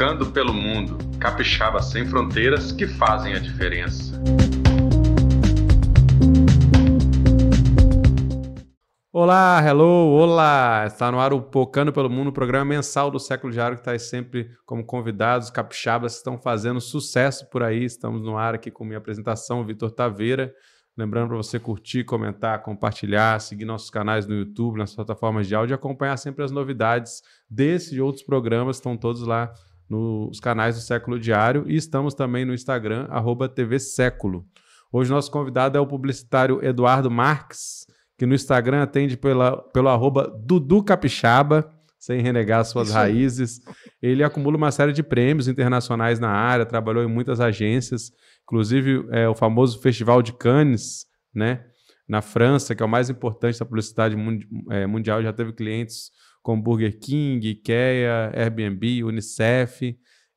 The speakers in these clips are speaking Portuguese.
Tocando pelo Mundo, capixabas sem fronteiras que fazem a diferença. Olá, hello, olá! Está no ar o Pocando pelo Mundo, programa mensal do Século Diário que traz tá sempre como convidados capixabas que estão fazendo sucesso por aí. Estamos no ar aqui com minha apresentação, Vitor Taveira. Lembrando para você curtir, comentar, compartilhar, seguir nossos canais no YouTube, nas plataformas de áudio e acompanhar sempre as novidades desse e outros programas. Estão todos lá nos canais do Século Diário e estamos também no Instagram, arroba TV Século. Hoje nosso convidado é o publicitário Eduardo Marques, que no Instagram atende pela, pelo arroba Dudu Capixaba, sem renegar suas Isso. raízes. Ele acumula uma série de prêmios internacionais na área, trabalhou em muitas agências, inclusive é, o famoso Festival de Cannes, né? Na França, que é o mais importante da publicidade é, mundial, já teve clientes como Burger King, IKEA, Airbnb, Unicef,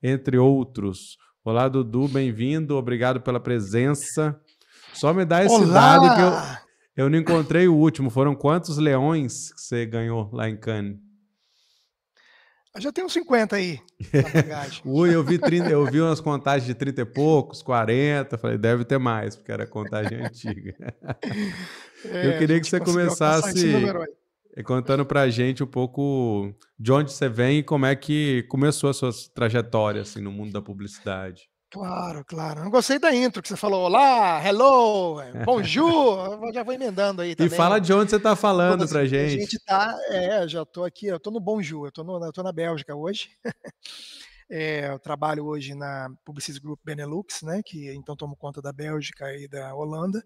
entre outros. Olá, Dudu, bem-vindo, obrigado pela presença. Só me dá esse Olá! dado que eu, eu não encontrei o último. Foram quantos leões que você ganhou lá em Cannes? Eu já tem uns 50 aí. Ui, eu vi, 30, eu vi umas contagens de 30 e poucos, 40. Falei, deve ter mais, porque era contagem antiga. É, eu queria que você começasse contando para a gente um pouco de onde você vem e como é que começou a sua trajetória assim, no mundo da publicidade. Claro, claro. Eu não gostei da intro que você falou. Olá, hello, bonjour. Eu já vou emendando aí também. E fala né? de onde você está falando para gente. A gente tá, é, já estou aqui, eu estou no bonjour, eu estou na Bélgica hoje. É, eu trabalho hoje na Publicis Group Benelux, né, que então tomo conta da Bélgica e da Holanda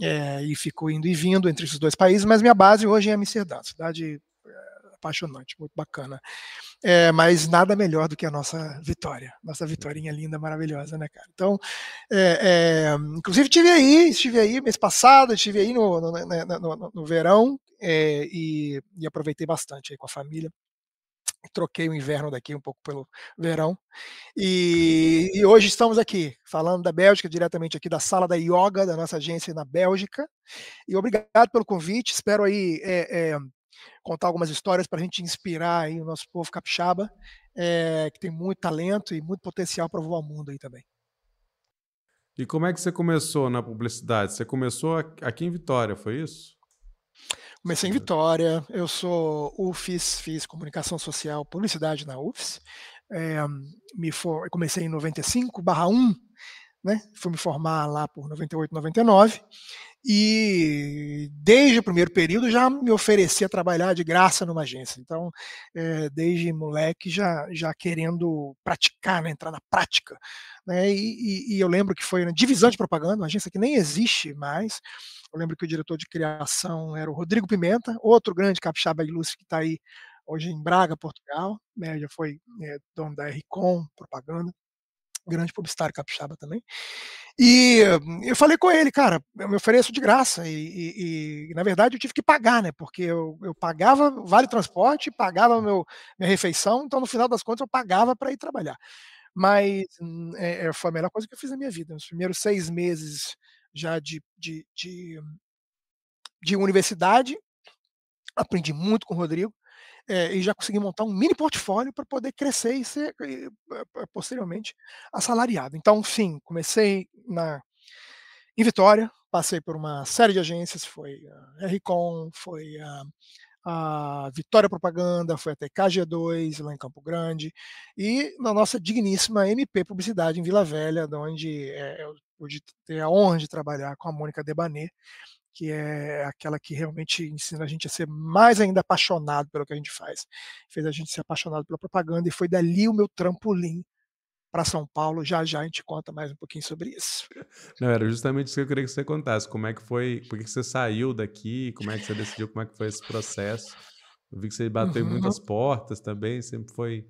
é, e fico indo e vindo entre esses dois países, mas minha base hoje é Amsterdã, cidade eh, apaixonante, muito bacana. É, mas nada melhor do que a nossa vitória, nossa vitória linda, maravilhosa, né, cara? Então, é, é, inclusive estive aí, estive aí mês passado, estive aí no, no, né, né, no, no verão é, e, e, aproveitei bastante aí com a família troquei o inverno daqui um pouco pelo verão. E, uhum. e, hoje estamos aqui falando da Bélgica, diretamente aqui da sala da Yoga, da nossa agência na Bélgica. E obrigado pelo convite. Espero aí é, é, contar algumas histórias para a gente inspirar aí o nosso povo capixaba, é, que tem muito talento e muito potencial para voar o mundo aí também. E como é que você começou na publicidade? Você começou aqui em Vitória, foi isso? Comecei em Vitória, eu sou Ufis, fiz comunicação social, publicidade na Ufis. É, eh, me for, comecei em 95, barra 1, né? Fui me formar lá por 98, 99. E desde o primeiro período já me oferecia trabalhar de graça numa agência. Então, é, desde moleque já, já querendo praticar, né? entrar na prática. Né? E, e, e eu lembro que foi na divisão de propaganda, uma agência que nem existe mais eu lembro que o diretor de criação era o Rodrigo Pimenta, outro grande capixaba ilustre que está aí hoje em Braga, Portugal, né? já foi é, dono da RCOM, propaganda, grande publicitário capixaba também. E hum, eu falei com ele, cara, eu me ofereço de graça. E, e, e na verdade eu tive que pagar, né? Porque eu, eu pagava vale transporte, pagava meu, minha refeição, então no final das contas eu pagava para ir trabalhar. Mas hum, é, é, foi a melhor coisa que eu fiz na minha vida. Nos primeiros seis meses já de, de, de, de universidade, aprendi muito com o Rodrigo, é, e já consegui montar um mini portfólio para poder crescer e ser e, eh, posteriormente assalariado. Então, sim, comecei na em Vitória, passei por uma série de agências, foi a RCOM, foi a, a Vitória Propaganda, foi até KG2 lá em Campo Grande e na nossa digníssima MP Publicidade em Vila Velha, onde é, eu pude ter a honra de trabalhar com a Mônica Debanet, que é aquela que realmente ensina a gente a ser mais ainda apaixonado pelo que a gente faz. Fez a gente ser apaixonado pela propaganda e foi dali o meu trampolim para São Paulo. Já já a gente conta mais um pouquinho sobre isso. Não, era justamente isso que eu queria que você contasse. Como é que foi, por que você saiu daqui, como é que você decidiu, como é que foi esse processo. Eu vi que você bateu uhum. muitas portas também, sempre foi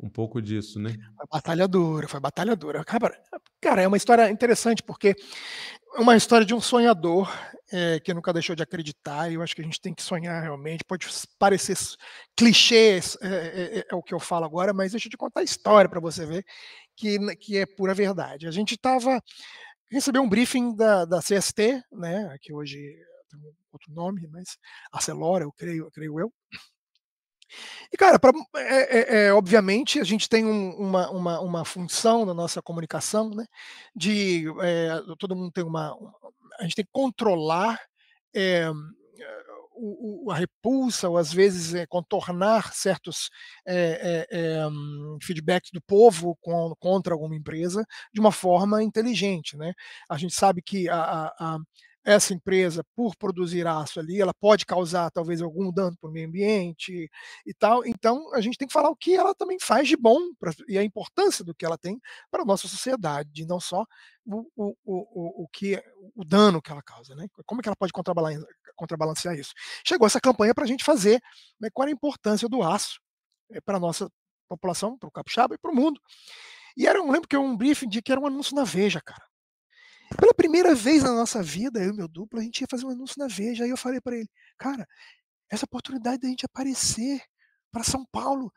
um pouco disso, né? Foi batalha dura, foi batalha dura. Cara, cara, é uma história interessante porque é uma história de um sonhador é, que nunca deixou de acreditar. E eu acho que a gente tem que sonhar realmente. Pode parecer clichê é, é, é, é o que eu falo agora, mas deixa eu te contar a história para você ver que, que é pura verdade. A gente estava recebeu um briefing da, da CST, né? Que hoje tem outro nome, mas Acelora, eu creio, eu creio eu. E, cara, pra, é, é, é, obviamente, a gente tem um, uma, uma, uma função na nossa comunicação, né? De é, todo mundo tem uma. A gente tem que controlar é, o, o, a repulsa, ou às vezes é, contornar certos é, feedbacks do povo com, contra alguma empresa de uma forma inteligente, né? A gente sabe que a, a, a essa empresa, por produzir aço ali, ela pode causar talvez algum dano para o meio ambiente e tal. Então, a gente tem que falar o que ela também faz de bom pra, e a importância do que ela tem para a nossa sociedade, não só o, o, o, o, que, é, o dano que ela causa. Né? Como é que ela pode contrabalancear, isso? Chegou essa campanha para a gente fazer né, qual é a importância do aço é, eh, para a nossa população, para o capixaba e para o mundo. E era, eu lembro que era um briefing de que era um anúncio na Veja, cara. Pela primeira vez na nossa vida, eu e meu duplo, a gente ia fazer um anúncio na Veja. Aí eu falei para ele, cara, essa oportunidade da gente aparecer para São Paulo,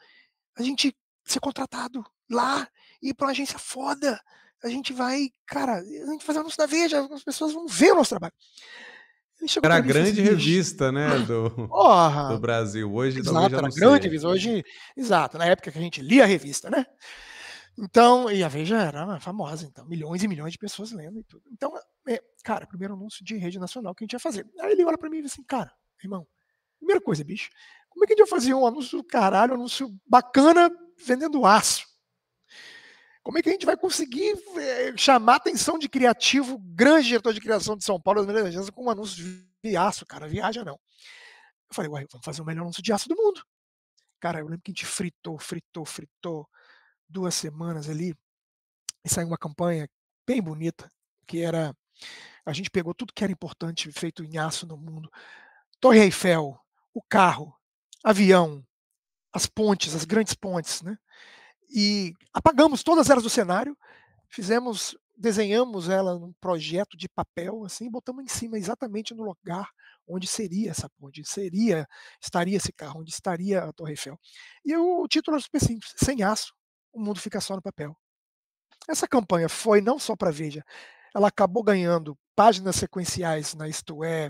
a gente ser contratado lá e ir para uma agência foda. A gente vai, cara, a gente fazer um anúncio na Veja, as pessoas vão ver o nosso trabalho. Era a grande assim, revista, né, do, do Brasil. Hoje exato, talvez já era grande revista. Hoje, exato, na época que a gente lia a revista, né? Então, e a Veja era né, famosa, então, milhões e milhões de pessoas lendo e tudo. Então, é, cara, primeiro anúncio de rede nacional que a gente ia fazer. Aí ele olha para mim e diz assim, cara, irmão, primeira coisa, bicho, como é que a gente vai fazer um anúncio do caralho, um anúncio bacana vendendo aço? Como é que a gente vai conseguir é, chamar a atenção de criativo, grande diretor de criação de São Paulo, com um anúncio de aço, cara, viaja não. Eu falei, uai, vamos fazer o melhor anúncio de aço do mundo. Cara, eu lembro que a gente fritou, fritou, fritou duas semanas ali, e saiu uma campanha bem bonita, que era a gente pegou tudo que era importante feito em aço no mundo. Torre Eiffel, o carro, avião, as pontes, as grandes pontes, né? E apagamos todas elas do cenário, fizemos, desenhamos ela num projeto de papel, assim, botamos em cima exatamente no lugar onde seria essa ponte, seria, estaria esse carro, onde estaria a Torre Eiffel. E o título era super simples, sem aço, o mundo fica só no papel. Essa campanha foi não só para a Veja, ela acabou ganhando páginas sequenciais na Isto É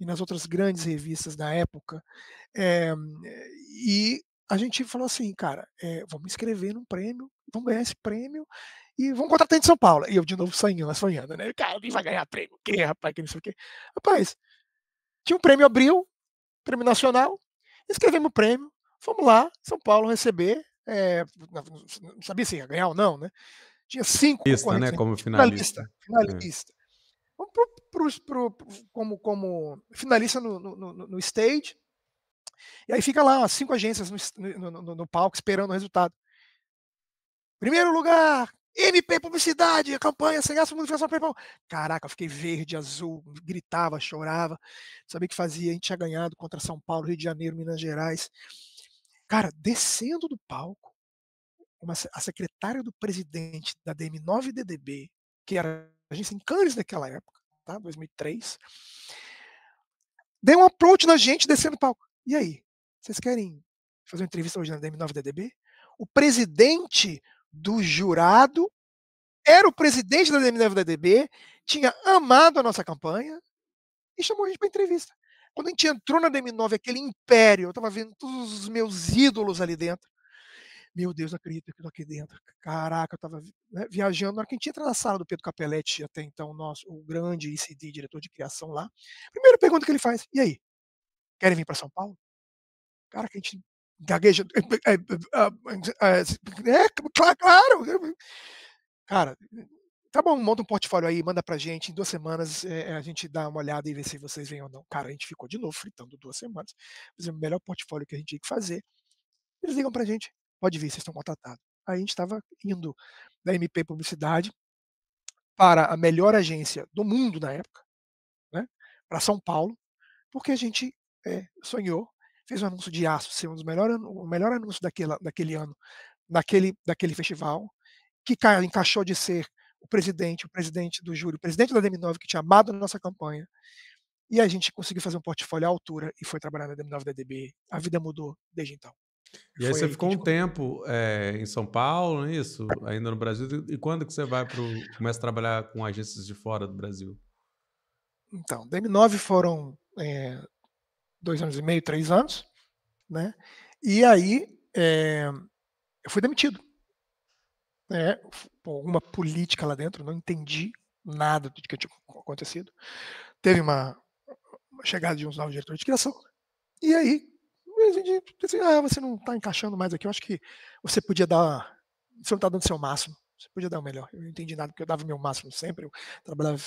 e nas outras grandes revistas da época. É, e a gente falou assim, cara, é, vamos escrever num prêmio, vamos ganhar esse prêmio e vamos contratar de São Paulo. E eu de novo sonhando, né, sonhando, né? Cara, quem vai ganhar prêmio? Quem, rapaz, Quem não sei o quê. Rapaz, tinha um prêmio Abril, prêmio nacional, escrevemos o prêmio, fomos lá, São Paulo receber, é, não sabia se ia ganhar ou não, né? Tinha cinco Lista, né? Como finalista. Finalista. É. finalista. É. Vamos pro, pro, pro, como, como finalista no, no, no, stage. E aí fica lá, cinco agências no, no, no palco esperando o resultado. Primeiro lugar, MP Publicidade, campanha sem gasto, multiplicação PayPal. Caraca, eu fiquei verde, azul, gritava, chorava, sabia que fazia, a gente tinha ganhado contra São Paulo, Rio de Janeiro, Minas Gerais. Cara, descendo do palco, uma, a secretária do presidente da DM9DDB, que era a gente em Cannes naquela época, tá? 2003, deu um approach na gente descendo do palco. E aí? Vocês querem fazer uma entrevista hoje na DM9DDB? O presidente do jurado era o presidente da DM9DDB, tinha amado a nossa campanha e chamou a gente para entrevista. Quando a gente entrou na DM9, aquele império, eu estava vendo todos os meus ídolos ali dentro. Meu Deus, não acredito que eu tô aqui dentro. Caraca, eu estava né, viajando. Na hora que a gente entra na sala do Pedro Capelletti, até então, nosso, o grande ICD, diretor de criação lá, primeira pergunta que ele faz: e aí? Querem vir para São Paulo? Cara, que a gente gagueja. É, é, é, é claro, claro! Cara, tá bom, monta um portfólio aí, manda pra gente, em duas semanas é, a gente dá uma olhada e vê se vocês vêm ou não. Cara, a gente ficou de novo fritando duas semanas, fazer é o melhor portfólio que a gente tinha que fazer. Eles ligam pra gente, pode vir, vocês estão contratados. Aí a gente estava indo da MP Publicidade para a melhor agência do mundo na época, né, para São Paulo, porque a gente é, sonhou, fez um anúncio de aço, ser um dos melhores, o melhor anúncio daquela, daquele ano, daquele, daquele festival, que encaixou de ser o presidente, o presidente do júri, o presidente da DM9, que tinha amado a nossa campanha, e a gente conseguiu fazer um portfólio à altura e foi trabalhar na DM9 da DB. A vida mudou desde então. E, aí você aí ficou um tempo é, em São Paulo, é isso? Ainda no Brasil. E quando que você vai para começa a trabalhar com agências de fora do Brasil? Então, DM9 foram é, dois anos e meio, três anos, né? E aí é, eu fui demitido né, alguma política lá dentro, não entendi nada do que tinha acontecido. Teve uma, uma chegada de uns novos diretores de criação, e aí a gente disse, ah, você não está encaixando mais aqui, eu acho que você podia dar, você não está dando seu máximo, você podia dar o melhor. Eu não entendi nada, porque eu dava meu máximo sempre, eu trabalhava,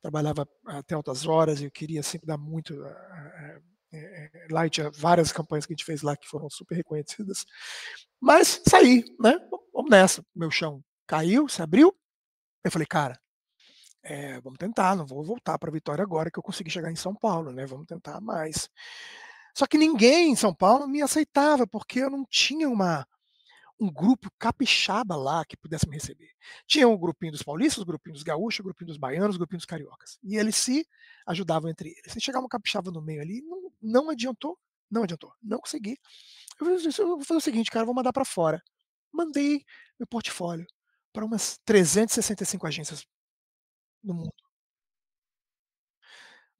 trabalhava até altas horas, eu queria sempre dar muito... Uh, lá tinha várias campanhas que a gente fez lá que foram super reconhecidas. Mas saí, né? vamos nessa. Meu chão caiu, se abriu. Eu falei, cara, é, vamos tentar, não vou voltar para Vitória agora que eu consegui chegar em São Paulo, né? Vamos tentar mais. Só que ninguém em São Paulo me aceitava porque eu não tinha uma um grupo capixaba lá que pudesse me receber. Tinha um grupinho dos paulistas, um grupinho dos gaúchos, um grupinho dos baianos, um grupinho dos cariocas. E eles se ajudavam entre eles. Se chegava uma capixaba no meio ali, não, não adiantou, não adiantou, não consegui. Eu falei, eu vou fazer o seguinte, cara, vou mandar para fora mandei meu portfólio para umas 365 agências no mundo.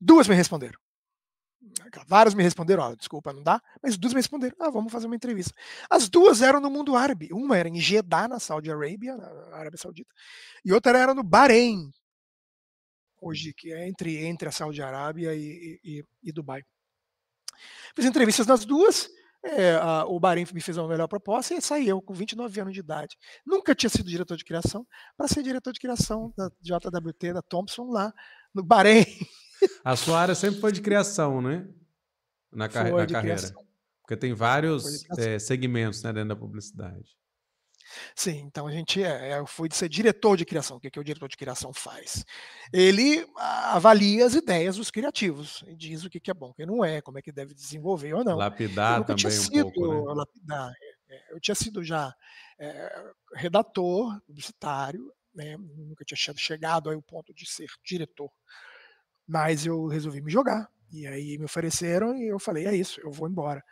Duas me responderam. Vários me responderam, oh, desculpa, não dá, mas duas me responderam, ah, vamos fazer uma entrevista. As duas eram no mundo árabe. Uma era em Jeddah, na Saudi Arabia, na Arábia Saudita, e outra era no Bahrein, hoje, que é entre, entre a Saudi Arábia e, e, e Dubai. Fiz entrevistas nas duas, é, a, o Bahrein me fez uma melhor proposta e saí eu com 29 anos de idade. Nunca tinha sido diretor de criação para ser diretor de criação da JWT, da Thompson, lá no Bahrein. A sua área sempre foi de criação, né? Na, na carreira. Criação. Porque tem vários é, segmentos né, dentro da publicidade. Sim, então a gente é, é, eu fui de ser diretor de criação. O que, é que o diretor de criação faz? Ele avalia as ideias dos criativos e diz o que, que é bom, o que não é, como é que deve desenvolver ou não. Lapidar também sido, um pouco, né? Lapidar. É, é, eu tinha sido já é, redator publicitário, né? nunca tinha chegado ao ponto de ser diretor, mas eu resolvi me jogar. E aí me ofereceram e eu falei, é isso, eu vou embora.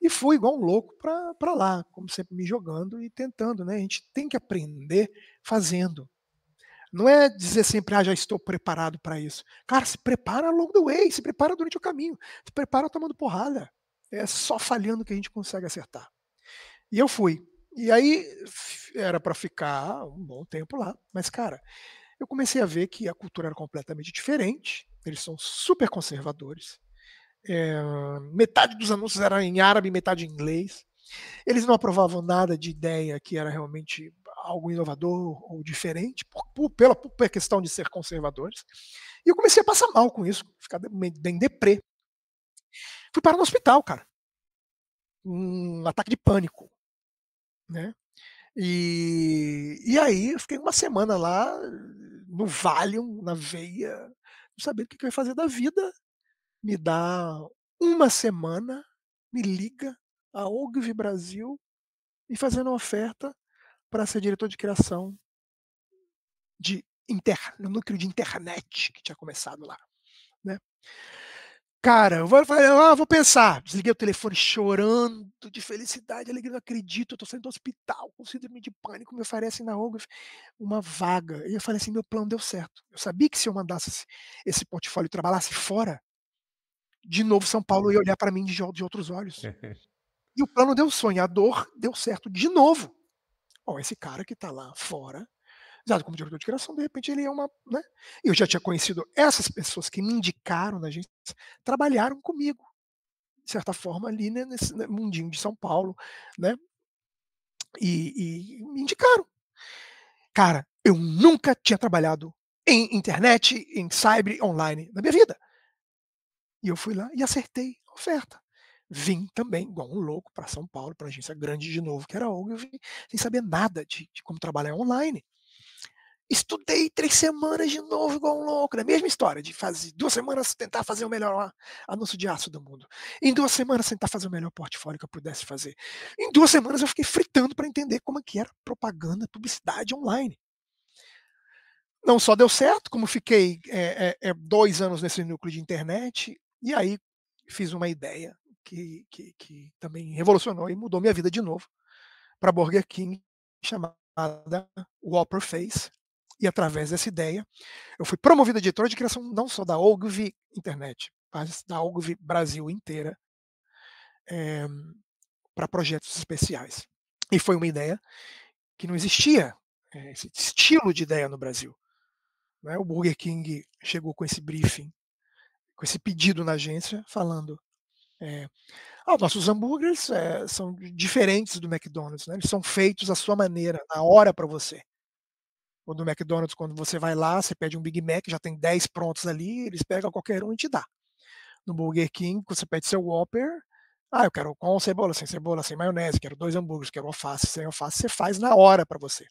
E fui igual um louco para lá, como sempre me jogando e tentando, né? A gente tem que aprender fazendo. Não é dizer sempre, ah, já estou preparado para isso. Cara, se prepara along the way, se prepara durante o caminho, se prepara tomando porrada. É só falhando que a gente consegue acertar. E eu fui. E aí era para ficar um bom tempo lá, mas cara, eu comecei a ver que a cultura era completamente diferente. Eles são super conservadores. É, metade dos anúncios era em árabe, metade em inglês. Eles não aprovavam nada de ideia que era realmente algo inovador ou diferente, por, por, pela por questão de ser conservadores. E eu comecei a passar mal com isso, ficar bem deprê. Fui para no hospital, cara. Um ataque de pânico. Né? E, e aí eu fiquei uma semana lá, no Valium, na veia, não sabendo o que eu ia fazer da vida, me dá uma semana, me liga a Ogvi Brasil e fazendo uma oferta para ser diretor de criação de no núcleo de internet que tinha começado lá, né? Cara, eu vou, eu ah, vou pensar. Desliguei o telefone chorando de felicidade, alegria. Não acredito, eu tô saindo do hospital com síndrome de pânico. Me oferecem assim na ONG uma vaga. E eu falei assim: meu plano deu certo. Eu sabia que se eu mandasse esse portfólio e trabalhasse fora, de novo São Paulo ia olhar para mim de, de outros olhos. E o plano deu sonhador, deu certo de novo. Bom, esse cara que está lá fora, dado como diretor de criação, de repente ele é uma. Né? Eu já tinha conhecido essas pessoas que me indicaram na gente, trabalharam comigo, de certa forma, ali né, nesse mundinho de São Paulo, né? E, e me indicaram. Cara, eu nunca tinha trabalhado em internet, em cyber, online na minha vida. E eu fui lá e acertei a oferta. Vim também, igual um louco, para São Paulo, para a agência grande de novo, que era a ONG, eu vim sem saber nada de, de como trabalhar online. Estudei três semanas de novo, igual um louco, na né? mesma história, de fazer duas semanas tentar fazer o melhor anúncio de aço do mundo. Em duas semanas tentar fazer o melhor portfólio que eu pudesse fazer. Em duas semanas eu fiquei fritando para entender como é que era propaganda, publicidade online. Não só deu certo, como fiquei é, é, dois anos nesse núcleo de internet, e aí fiz uma ideia que, que, que também revolucionou e mudou minha vida de novo para Burger King, chamada Whopper Face. E através dessa ideia, eu fui promovido editor de criação não só da Ogilvy Internet, mas da Ogilvy Brasil inteira, é, eh, para projetos especiais. E foi uma ideia que não existia, é, esse estilo de ideia no Brasil. Né? O Burger King chegou com esse briefing com esse pedido na agência falando é, ah, nossos hambúrgueres é, são diferentes do McDonald's, né? eles são feitos à sua maneira, na hora para você. O do McDonald's, quando você vai lá, você pede um Big Mac, já tem 10 prontos ali, eles pegam qualquer um e te dá. No Burger King, você pede seu Whopper, ah, eu quero com cebola, sem cebola, sem maionese, quero dois hambúrgueres, quero alface, sem alface, você faz na hora para você.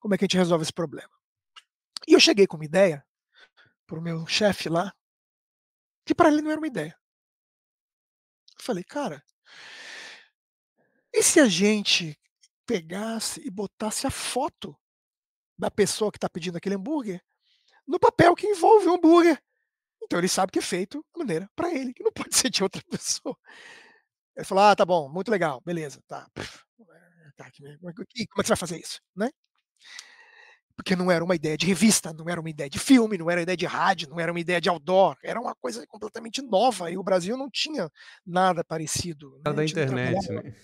Como é que a gente resolve esse problema? E eu cheguei com uma ideia para o meu chefe lá, que para ele não era uma ideia. Eu falei, cara, e se a gente pegasse e botasse a foto da pessoa que está pedindo aquele hambúrguer no papel que envolve o hambúrguer? Então ele sabe que é feito de maneira para ele, que não pode ser de outra pessoa. Ele falou: Ah, tá bom, muito legal, beleza, tá. Eh, tá como é que você vai fazer isso, né? porque não era uma ideia de revista, não era uma ideia de filme, não era uma ideia de rádio, não era uma ideia de outdoor, era uma coisa completamente nova e o Brasil não tinha nada parecido. Né, nada né? da internet, né?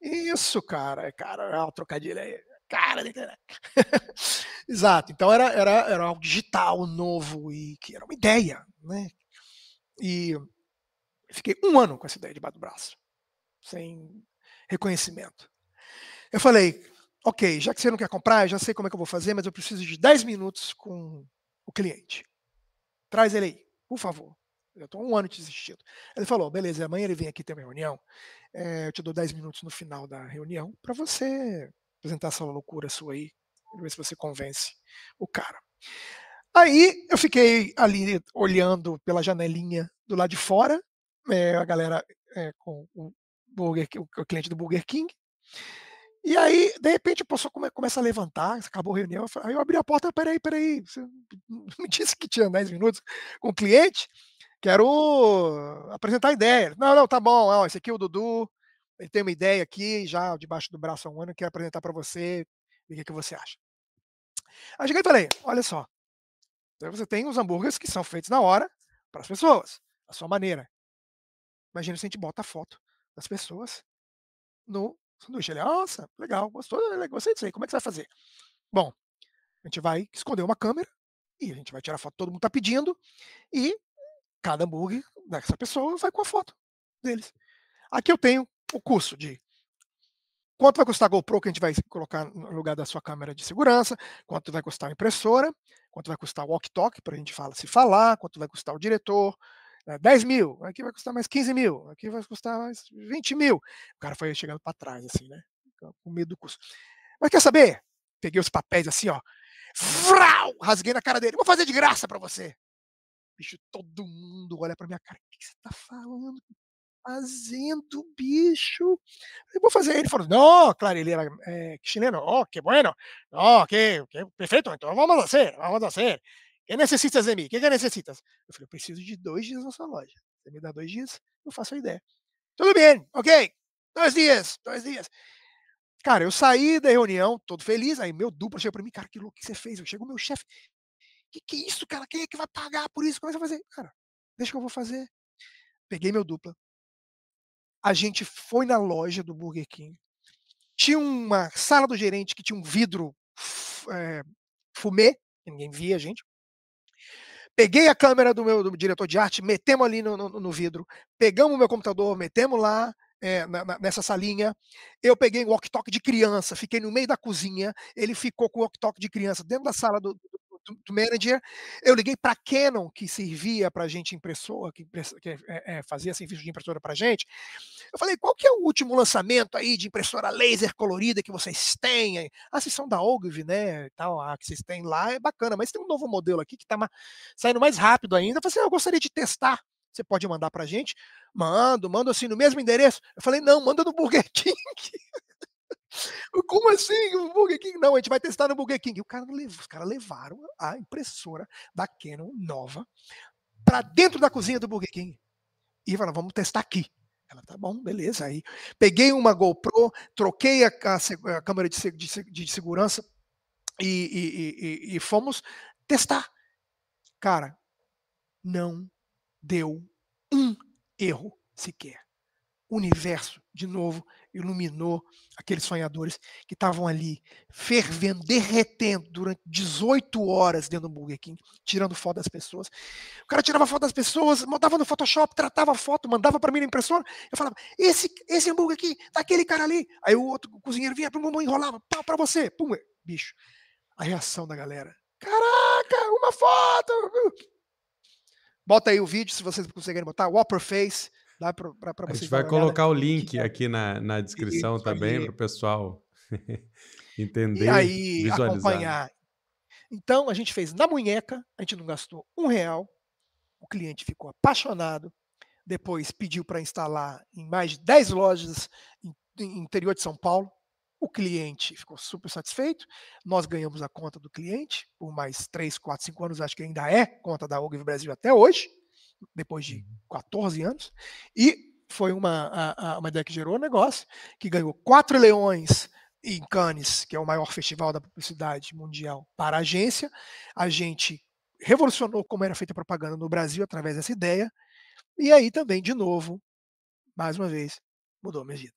Isso, cara, cara, é uma trocadilho aí. Cara da internet. Exato, então era, era, era algo digital, novo e que era uma ideia, né? E fiquei um ano com essa ideia debaixo do braço, sem reconhecimento. Eu falei, ok, já que você não quer comprar, já sei como é que eu vou fazer, mas eu preciso de 10 minutos com o cliente. Traz ele aí, por favor. Eu estou um ano te Ele falou, beleza, amanhã ele vem aqui ter uma reunião. É, eu te dou 10 minutos no final da reunião para você apresentar essa loucura sua aí, ver se você convence o cara. Aí eu fiquei ali olhando pela janelinha do lado de fora, é, a galera é, com o, burger, o cliente do Burger King. E aí, de repente, a pessoa começa a levantar, acabou a reunião, aí eu abri a porta, peraí, peraí, você me disse que tinha 10 minutos com o cliente, quero apresentar a ideia. Não, não, tá bom, ó, esse aqui é o Dudu, ele tem uma ideia aqui, já debaixo do braço há um ano, quero apresentar para você, o que, é que você acha. Aí cheguei e falei, olha só, então você tem os hambúrgueres que são feitos na hora para as pessoas, da sua maneira. Imagina se a gente bota a foto das pessoas no sanduíche. Ele, nossa, legal, gostou, é gostei disso aí, como é que você vai fazer? Bom, a gente vai esconder uma câmera e a gente vai tirar foto, todo mundo tá pedindo, e cada hambúrguer dessa pessoa vai com a foto deles. Aqui eu tenho o custo de quanto vai custar a GoPro que a gente vai colocar no lugar da sua câmera de segurança, quanto vai custar a impressora, quanto vai custar o walk-talk para a gente fala, se falar, quanto vai custar o diretor, 10 né, mil, aqui vai custar mais 15 mil, aqui vai custar mais 20 mil. O cara foi chegando para trás, assim, né? Com medo do custo. Mas quer saber? Peguei os papéis assim, ó. Vrau! Rasguei na cara dele. Vou fazer de graça para você. Bicho, todo mundo olha para minha cara. O que você tá falando? Fazendo, bicho. Eu vou fazer. Ele falou, não, claro, ele era é, chileno. Oh, que bueno. Oh, que, que perfeito. Então vamos fazer, vamos fazer que necessitas de mim? O que, que necessitas? Eu falei, eu preciso de dois dias na sua loja. Você me dá dois dias? Eu faço a ideia. Tudo bem, ok. Dois dias, dois dias. Cara, eu saí da reunião todo feliz. Aí meu duplo chegou pra mim, cara, que louco que você fez? Chegou meu chefe. Que que é isso, cara? Quem é que vai pagar por isso? Começa é a fazer. Cara, deixa que eu vou fazer. Peguei meu dupla. A gente foi na loja do Burger King. Tinha uma sala do gerente que tinha um vidro é, fumê, ninguém via a gente peguei a câmera do meu do diretor de arte, metemos ali no, no, no vidro, pegamos o meu computador, metemos lá, é, na, na, nessa salinha. Eu peguei um walk-talk de criança, fiquei no meio da cozinha. Ele ficou com o walk-talk de criança dentro da sala do, do, do manager. Eu liguei para a Canon, que servia para a gente impressora, que, que é, é, fazia serviço de impressora para a gente. Eu falei, qual que é o último lançamento aí de impressora laser colorida que vocês têm? Ah, vocês são da Ogilvy, né, e tal, a ah, que vocês têm lá é bacana, mas tem um novo modelo aqui que está saindo mais rápido ainda. Eu falei assim, ah, eu gostaria de testar. Você pode mandar pra gente? Mando, mando assim, no mesmo endereço. Eu falei, não, manda no Burger King. Como assim? O Burger King? Não, a gente vai testar no Burger King. O cara, os caras levaram a impressora da Canon nova para dentro da cozinha do Burger King. E falaram, vamos testar aqui. Ela, tá bom, beleza. Aí peguei uma GoPro, troquei a, a, a câmera de, de, de segurança e, e, e, e fomos testar. Cara, não deu um erro sequer. Universo, de novo, iluminou aqueles sonhadores que estavam ali uhum. fervendo, derretendo durante 18 horas dentro do Burger King, tirando foto das pessoas. O cara tirava foto das pessoas, mandava no Photoshop, tratava a foto, mandava para mim na impressora. Eu falava: "Esse esse hambúrguer aqui, daquele cara ali". Aí o outro o cozinheiro vinha, pum, pum, enrolava, pá para você, pum, bicho. A reação da galera. Caraca, uma foto! Bota aí o vídeo se vocês conseguirem botar. Whopper Face Dá para vocês. A gente vai colocar o link aqui na, na descrição e, também para o pessoal entender e aí, visualizar. acompanhar. Então, a gente fez na munheca, a gente não gastou um real, o cliente ficou apaixonado, depois pediu para instalar em mais de 10 lojas no interior de São Paulo, o cliente ficou super satisfeito, nós ganhamos a conta do cliente por mais 3, 4, 5 anos, acho que ainda é conta da Ogv Brasil até hoje, depois de 14 uhum. anos, e foi uma, a, a, uma ideia que gerou o negócio, que ganhou quatro leões em Cannes, que é o maior festival da publicidade mundial para a agência. A gente revolucionou como era feita a propaganda no Brasil através dessa ideia. E aí também, de novo, mais uma vez, mudou a minha vida.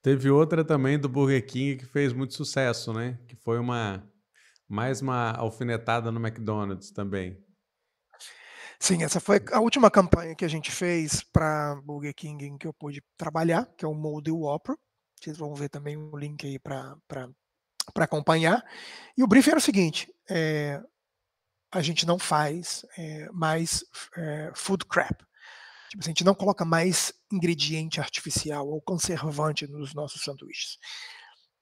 Teve outra também do Burger King que fez muito sucesso, né? Que foi uma mais uma alfinetada no McDonald's também. Sim, essa foi a última campanha que a gente fez para Burger King em que eu pude trabalhar, que é o Mold Opera. Vocês vão ver também o um link aí para acompanhar. E o briefing era o seguinte: é, a gente não faz é, mais é, food crap. Tipo, assim, a gente não coloca mais ingrediente artificial ou conservante nos nossos sanduíches.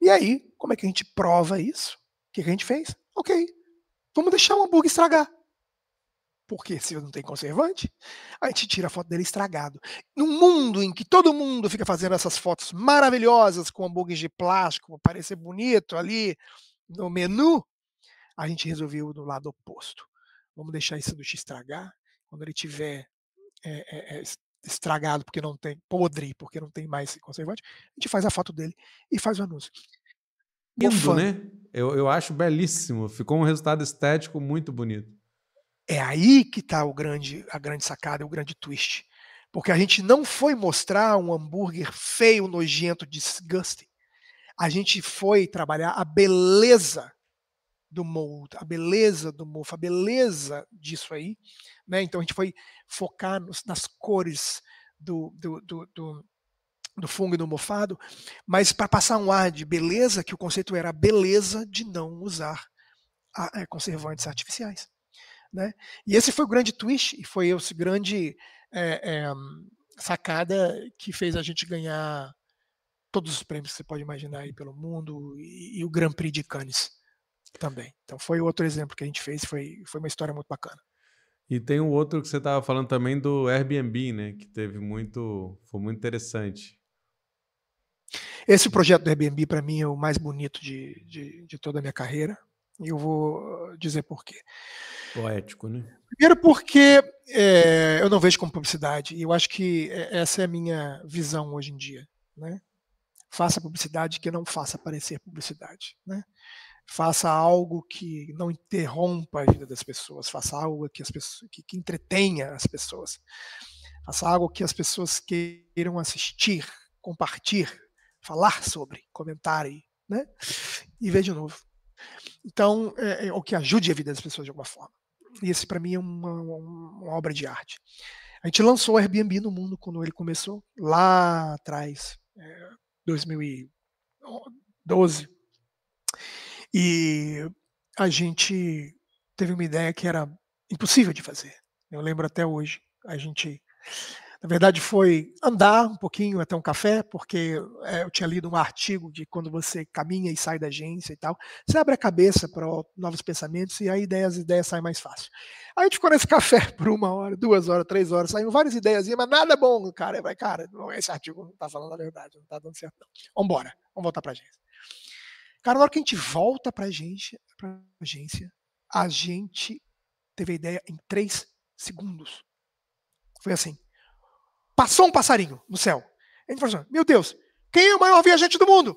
E aí, como é que a gente prova isso? O que, que a gente fez? Ok, vamos deixar o hambúrguer estragar porque se não tem conservante, a gente tira a foto dele estragado. Num mundo em que todo mundo fica fazendo essas fotos maravilhosas com hambúrguer de plástico, para parecer bonito ali no menu, a gente resolveu do lado oposto. Vamos deixar esse sanduíche estragar. Quando ele tiver é, é, é estragado, porque não tem podre, porque não tem mais conservante, a gente faz a foto dele e faz o anúncio. Lindo, né? Eu, eu acho belíssimo. Ficou um resultado estético muito bonito. É aí que está grande, a grande sacada, o grande twist. Porque a gente não foi mostrar um hambúrguer feio, nojento, disgusting. A gente foi trabalhar a beleza do molde, a beleza do mofo, a beleza disso aí. Né? Então a gente foi focar nos, nas cores do, do, do, do, do fungo e do mofado, mas para passar um ar de beleza, que o conceito era a beleza de não usar ah, é, conservantes artificiais. Né? E esse foi o grande twist, e foi esse grande é, é, sacada que fez a gente ganhar todos os prêmios que você pode imaginar aí pelo mundo e, e, o Grand Prix de Cannes também. Então foi outro exemplo que a gente fez, foi, foi uma história muito bacana. E tem um outro que você estava falando também do Airbnb, né? Que teve muito, foi muito interessante. Esse projeto do Airbnb para mim é o mais bonito de, de, de toda a minha carreira e eu vou dizer por quê. Poético, né? Primeiro porque é, eu não vejo como publicidade, e eu acho que é, essa é a minha visão hoje em dia. Né? Faça publicidade que não faça parecer publicidade. Né? Faça algo que não interrompa a vida das pessoas, faça algo que, as pessoas, que, que entretenha as pessoas, faça algo que as pessoas queiram assistir, compartilhar, falar sobre, comentar né? e ver de novo. Então, é, é, o que ajude a vida das pessoas de alguma forma. E esse para mim é uma, uma, obra de arte. A gente lançou o Airbnb no mundo quando ele começou, lá atrás, é, 2012. E a gente teve uma ideia que era impossível de fazer. Eu lembro até hoje. A gente na verdade, foi andar um pouquinho até um café, porque é, eu tinha lido um artigo de quando você caminha e sai da agência e tal, você abre a cabeça para novos pensamentos e aí ideias, as ideias saem mais fácil. Aí a gente ficou nesse café por uma hora, duas horas, três horas, saíram várias ideias, mas nada bom, cara. Vai, cara, esse artigo não está falando a verdade, não está dando certo, não. Vambora, vamos voltar para a agência. Cara, na hora que a gente volta para a agência, agência, a gente teve a ideia em três segundos. Foi assim. Passou um passarinho no céu. A gente falou assim: Meu Deus, quem é o maior viajante do mundo?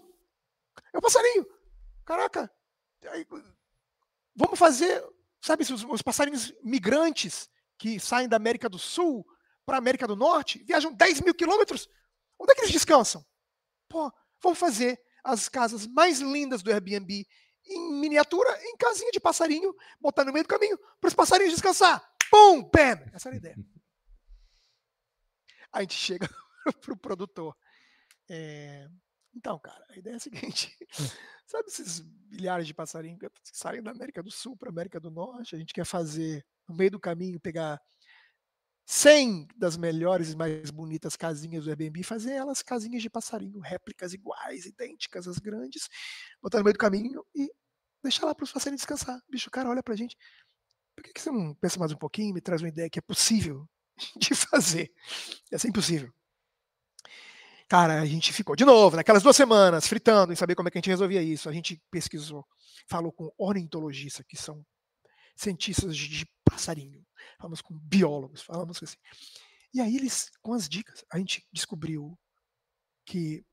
É o passarinho. Caraca, vamos fazer, sabe, os, os passarinhos migrantes que saem da América do Sul para a América do Norte, viajam 10 mil quilômetros. Onde é que eles descansam? Pô, vamos fazer as casas mais lindas do Airbnb em miniatura, em casinha de passarinho, botar no meio do caminho, para os passarinhos descansar. Pum, pé. Essa era a ideia a gente chega pro produtor. É, então, cara, a ideia é a seguinte: hum. sabe esses milhares de passarinhos que saem da América do Sul para a América do Norte? A gente quer fazer, no meio do caminho, pegar 100 das melhores e mais bonitas casinhas do Airbnb, fazer elas casinhas de passarinho, réplicas iguais, idênticas às grandes, botar no meio do caminho e deixar lá para os passarinhos descansar. Bicho, o cara olha para a gente. Por que, que você não pensa mais um pouquinho, me traz uma ideia que é possível de fazer. Ia é assim impossível. Cara, a gente ficou de novo, naquelas duas semanas, fritando em saber como é que a gente resolvia isso. A gente pesquisou, falou com ornitologistas, que são cientistas de passarinho, falamos com biólogos, falamos assim. E aí eles, com as dicas, a gente descobriu que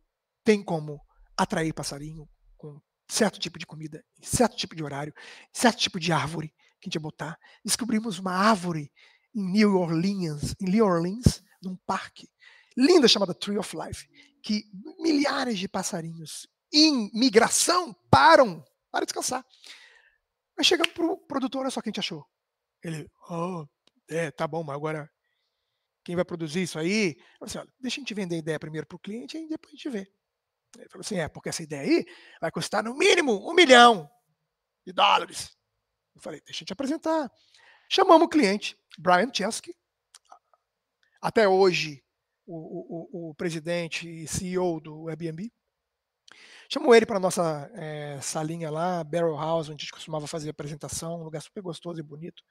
tem como atrair passarinho com certo tipo de comida, certo tipo de horário, certo tipo de árvore que a gente ia botar. Descobrimos uma árvore em New Orleans, em New Orleans, num parque lindo chamado Tree of Life, que milhares de passarinhos em migração param para descansar. Mas chegamos pro produtor, olha só quem te achou. Ele, oh, é, tá bom, mas agora quem vai produzir isso aí? Eu falei assim, deixa a gente vender a ideia primeiro para o cliente e depois a gente vê. Ele falou assim, é, porque essa ideia aí vai custar no mínimo um milhão de dólares. Eu falei, deixa eu te apresentar. Chamamos o cliente. Brian Chesky, até hoje o, o, o, presidente e CEO do Airbnb. Chamou ele para a nossa é, salinha lá, Barrel House, onde a gente costumava fazer apresentação, um lugar super gostoso e bonito.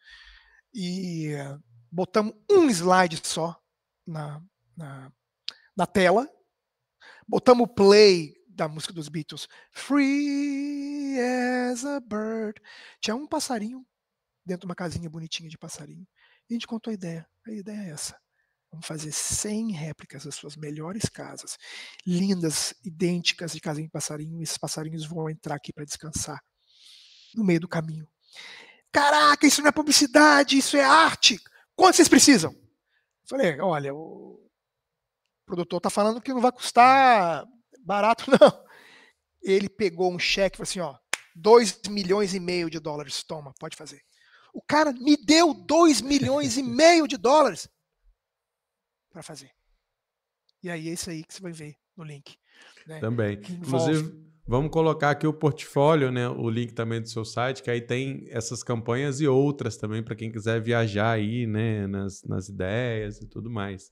E eh, botamos um slide só na, na, na tela, botamos o play da música dos Beatles, Free as a Bird. Tinha um passarinho dentro de uma casinha bonitinha de passarinho a gente contou a ideia. A ideia é essa. Vamos fazer 100 réplicas das suas melhores casas, lindas, idênticas de casinha de passarinho. Esses passarinhos vão entrar aqui para descansar no meio do caminho. Caraca, isso não é publicidade, isso é arte. Quanto vocês precisam? Falei, olha, o produtor tá falando que não vai custar barato, não. Ele pegou um cheque e falou assim: ó, 2 milhões e meio de dólares, toma, pode fazer. O cara me deu 2 milhões e meio de dólares para fazer. E aí é isso aí que você vai ver no link. Né? Também. Envolve... Inclusive, vamos colocar aqui o portfólio, né? O link também do seu site, que aí tem essas campanhas e outras também para quem quiser viajar aí, né? Nas, nas ideias e tudo mais.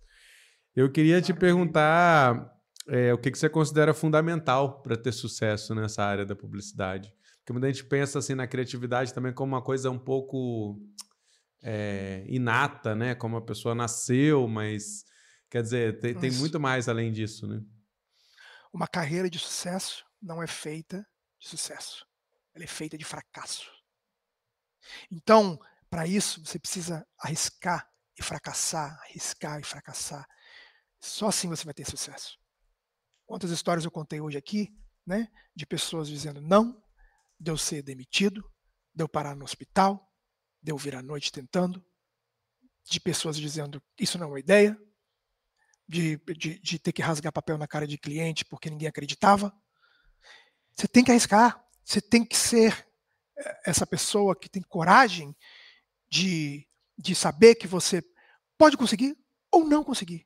Eu queria claro. te perguntar é, o que, que você considera fundamental para ter sucesso nessa área da publicidade. Porque muita gente pensa assim na criatividade também como uma coisa um pouco é, inata, né? Como a pessoa nasceu, mas quer dizer, tem, tem muito mais além disso, né? Uma carreira de sucesso não é feita de sucesso. Ela é feita de fracasso. Então, para isso, você precisa arriscar e fracassar, arriscar e fracassar. Só assim você vai ter sucesso. Quantas histórias eu contei hoje aqui, né, de pessoas dizendo não, de eu ser demitido, de eu parar no hospital, de eu vir à noite tentando, de pessoas dizendo isso não é uma ideia, de, de, de ter que rasgar papel na cara de cliente porque ninguém acreditava. Você tem que arriscar, você tem que ser eh, essa pessoa que tem coragem de, de saber que você pode conseguir ou não conseguir.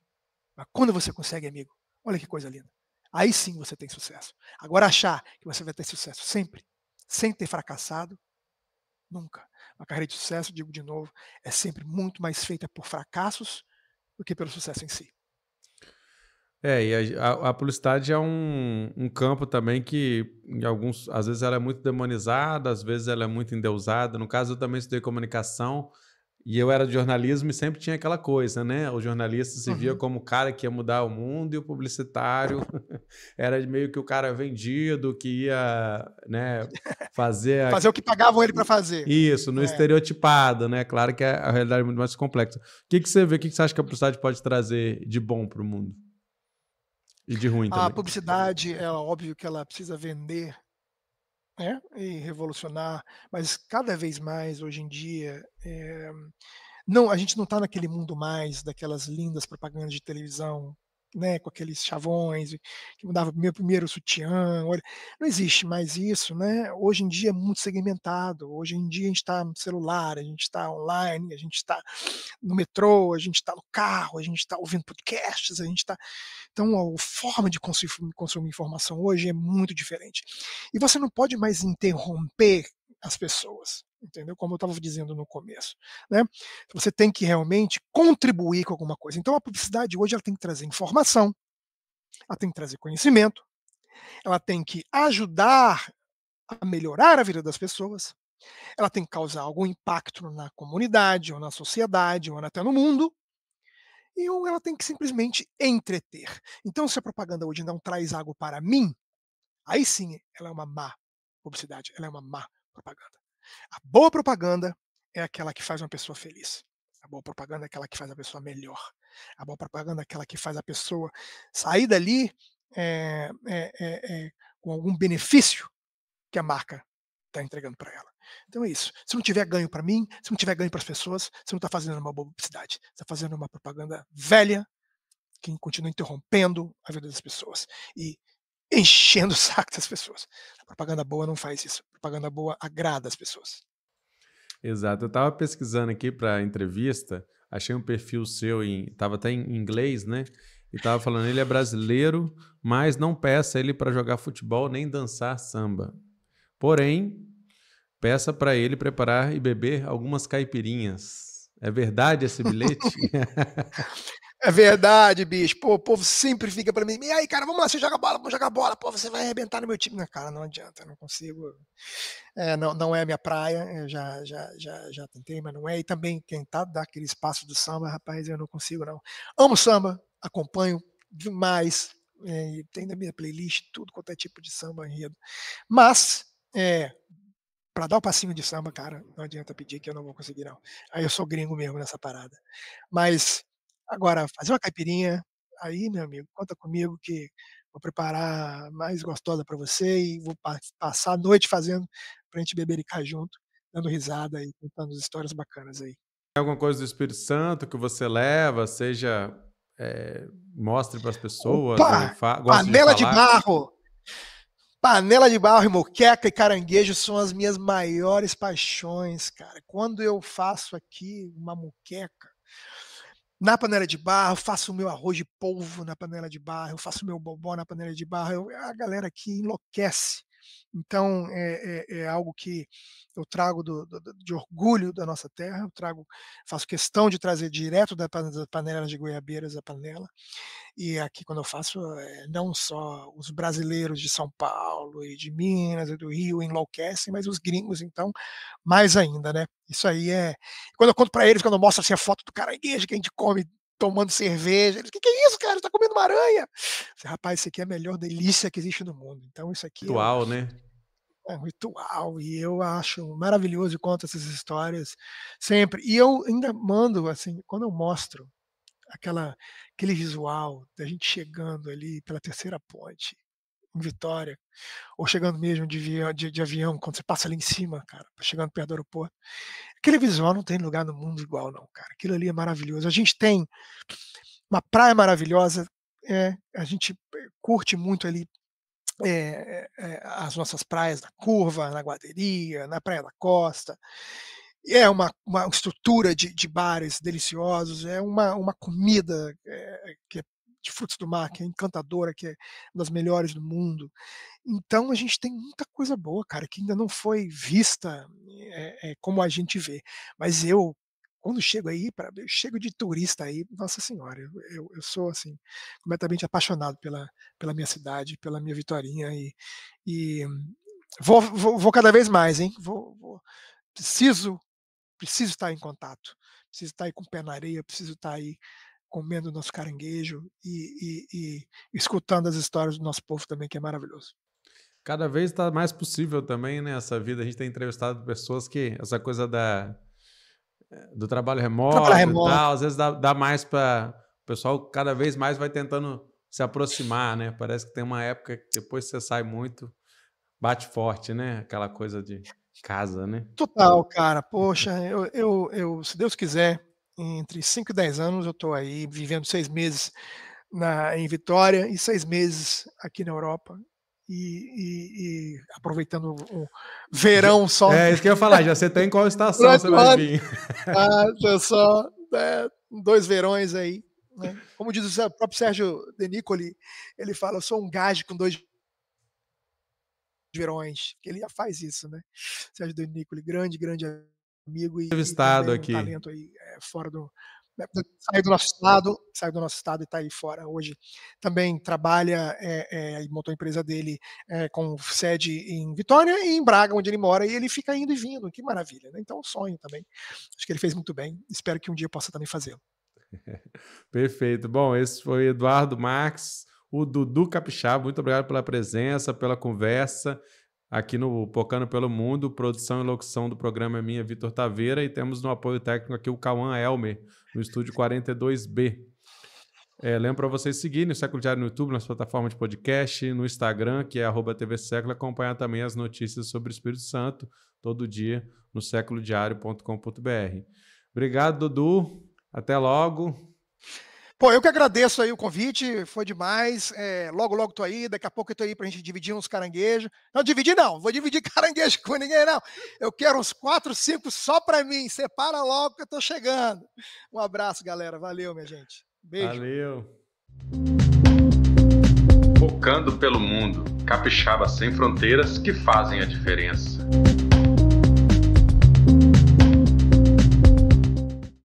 Mas quando você consegue, amigo, olha que coisa linda. Aí sim você tem sucesso. Agora achar que você vai ter sucesso sempre sem ter fracassado? Nunca. Uma carreira de sucesso, digo de novo, é sempre muito mais feita por fracassos do que pelo sucesso em si. É, e a, a publicidade é um, um, campo também que, em alguns, às vezes ela é muito demonizada, às vezes ela é muito endeusada. No caso, eu também estudei comunicação, e eu era de jornalismo e sempre tinha aquela coisa, né? O jornalista se via uhum. como o cara que ia mudar o mundo e o publicitário era meio que o cara vendido que ia, né, fazer a... fazer o que pagavam ele para fazer. Isso, no é. estereotipado, né? Claro que é a realidade é muito mais complexa. O que que você vê, o que, que você acha que a publicidade pode trazer de bom para o mundo? E de ruim também. A publicidade, ela é óbvio que ela precisa vender né, e revolucionar, mas cada vez mais hoje em dia. É, não, a gente não está naquele mundo mais daquelas lindas propagandas de televisão né, com aqueles chavões, que mudava meu primeiro sutiã. Não existe mais isso, né? Hoje em dia é muito segmentado. Hoje em dia a gente está no celular, a gente está online, a gente está no metrô, a gente está no carro, a gente está ouvindo podcasts, a gente está. Então a forma de consumir informação hoje é muito diferente. E você não pode mais interromper as pessoas entendeu? Como eu estava dizendo no começo, né? Você tem que realmente contribuir com alguma coisa. Então a publicidade hoje ela tem que trazer informação, ela tem que trazer conhecimento, ela tem que ajudar a melhorar a vida das pessoas, ela tem que causar algum impacto na comunidade, ou na sociedade, ou até no mundo, e ela tem que simplesmente entreter. Então, se a propaganda hoje não traz algo para mim, aí sim ela é uma má publicidade, ela é uma má propaganda. A boa propaganda é aquela que faz uma pessoa feliz. A boa propaganda é aquela que faz a pessoa melhor. A boa propaganda é aquela que faz a pessoa sair dali é, é, é, com algum benefício que a marca está entregando para ela. Então é isso. Se não tiver ganho para mim, se não tiver ganho para as pessoas, você não está fazendo uma boa publicidade. Você está fazendo uma propaganda velha que continua interrompendo a vida das pessoas. E enchendo o saco das pessoas. A propaganda boa não faz isso. A propaganda boa agrada as pessoas. Exato. Eu estava pesquisando aqui para a entrevista, achei um perfil seu, estava até em inglês, né? E estava falando, ele é brasileiro, mas não peça ele para jogar futebol nem dançar samba. Porém, peça para ele preparar e beber algumas caipirinhas. É verdade esse bilhete? É verdade, bicho. Pô, o povo sempre fica pra mim. E aí, cara, vamos lá, você joga bola, vamos jogar bola. Pô, você vai arrebentar no meu time. Não, cara, não adianta, não consigo. É, não, não é a minha praia. Eu já, já, já, já tentei, mas não é. E também tentar dar aquele espaço do samba, rapaz, eu não consigo, não. Amo samba, acompanho demais. É, tem na minha playlist tudo quanto é tipo de samba enredo. Mas, é, para dar o um passinho de samba, cara, não adianta pedir que eu não vou conseguir, não. Aí eu sou gringo mesmo nessa parada. Mas Agora, fazer uma caipirinha, aí, meu amigo, conta comigo que vou preparar mais gostosa para você e vou pa passar a noite fazendo para a gente beber e ficar junto, dando risada e contando histórias bacanas aí. Alguma coisa do Espírito Santo que você leva, seja é, mostre para as pessoas. Opa, panela de, de, barro! Panela de barro e moqueca e caranguejo são as minhas maiores paixões, cara. Quando eu faço aqui uma moqueca, na panela de barro, faço o meu arroz de polvo na panela de barro, eu faço o meu bobó na panela de barro. Eu, a galera aqui enlouquece. Então, é, é, é algo que eu trago do, do, de orgulho da nossa terra, eu trago, faço questão de trazer direto da, das panelas de goiabeiras a panela. E aqui, quando eu faço, é, não só os brasileiros de São Paulo e de Minas e do Rio enlouquecem, mas os gringos, então, mais ainda, né? Isso aí é. Quando eu conto para eles, quando eu mostro assim, a foto do caranguejo que a gente come tomando cerveja. Ele, o que, que, é isso, cara? Está comendo uma aranha? Falei, Rapaz, isso aqui é a melhor delícia que existe no mundo. Então, isso aqui. É ritual, né? É um ritual. E eu acho maravilhoso e conto essas histórias sempre. E eu ainda mando, assim, quando eu mostro aquela, aquele visual da gente chegando ali pela terceira ponte. Em Vitória, ou chegando mesmo de, de, de avião, quando você passa ali em cima, cara, chegando perto do aeroporto, Aquele visual não tem lugar no mundo igual, não, cara. Aquilo ali é maravilhoso. A gente tem uma praia maravilhosa, é, a gente eh, curte muito ali é, é, as nossas praias na Curva, na Guaderia, na Praia da Costa. É uma, uma estrutura de, de bares deliciosos, é uma, uma comida é, que é de frutos do mar, que é encantadora, que é uma das melhores do mundo. Então a gente tem muita coisa boa, cara, que ainda não foi vista é, é, como a gente vê. Mas eu, quando chego aí, pra, eu chego de turista aí, nossa senhora, eu, eu, eu, sou assim, completamente apaixonado pela, pela minha cidade, pela minha Vitorinha e, e vou, vou, vou, cada vez mais, hein? Vou, vou, preciso, preciso estar em contato, preciso estar aí com o pé na areia, preciso estar aí comendo nosso caranguejo e, e, e escutando as histórias do nosso povo também, que é maravilhoso. Cada vez está mais possível também, né? Essa vida. A gente tem entrevistado pessoas que essa coisa da, eh, do trabalho remoto, trabalho remoto. Tal, às vezes dá, dá mais para. O pessoal cada vez mais vai tentando se aproximar, né? Parece que tem uma época que depois que você sai muito, bate forte, né? Aquela coisa de casa, né? Total, cara. Poxa, eu, eu, eu se Deus quiser, entre 5 e 10 anos, eu estou aí vivendo seis meses na, em Vitória e seis meses aqui na Europa. E, e, e aproveitando o verão só. É isso que eu ia falar, já você tem tá qual estação você vai vir. Ah, só é, dois verões aí. Né? Como diz o próprio Sérgio De Nicoli, ele fala: eu sou um gajo com dois verões, ele já faz isso, né? Sérgio De Nicoli, grande, grande amigo e, entrevistado aqui. um talento aí é, fora do né, sai do nosso estado, saiu do nosso estado e está aí fora hoje. Também trabalha é, é, montou a empresa dele é, com sede em Vitória e em Braga, onde ele mora, e ele fica indo e vindo. Que maravilha! Né? Então, é sonho também. Acho que ele fez muito bem. Espero que um dia possa também fazê-lo. Perfeito. Bom, esse foi Eduardo Max, o Dudu Capixaba. Muito obrigado pela presença, pela conversa aqui no Pocano pelo Mundo, produção e locução do programa é minha, Vitor Taveira, e temos no apoio técnico aqui o Cauã Elmer, no estúdio 42B. É, lembro para vocês seguirem o Século Diário no YouTube, nas plataformas de podcast, no Instagram, que é TV Século, acompanhar também as notícias sobre o Espírito Santo, todo dia no séculodiário.com.br. Obrigado, Dudu. Até logo. Pô, eu que agradeço aí o convite, foi demais. É, logo, logo tô aí, daqui a pouco eu tô aí pra gente dividir uns caranguejos. Não, dividir não, vou dividir caranguejo com ninguém, não. Eu quero uns quatro, cinco só pra mim. Separa logo que eu tô chegando. Um abraço, galera. Valeu, minha gente. Beijo. Valeu. Focando pelo mundo, capixaba sem fronteiras que fazem a diferença.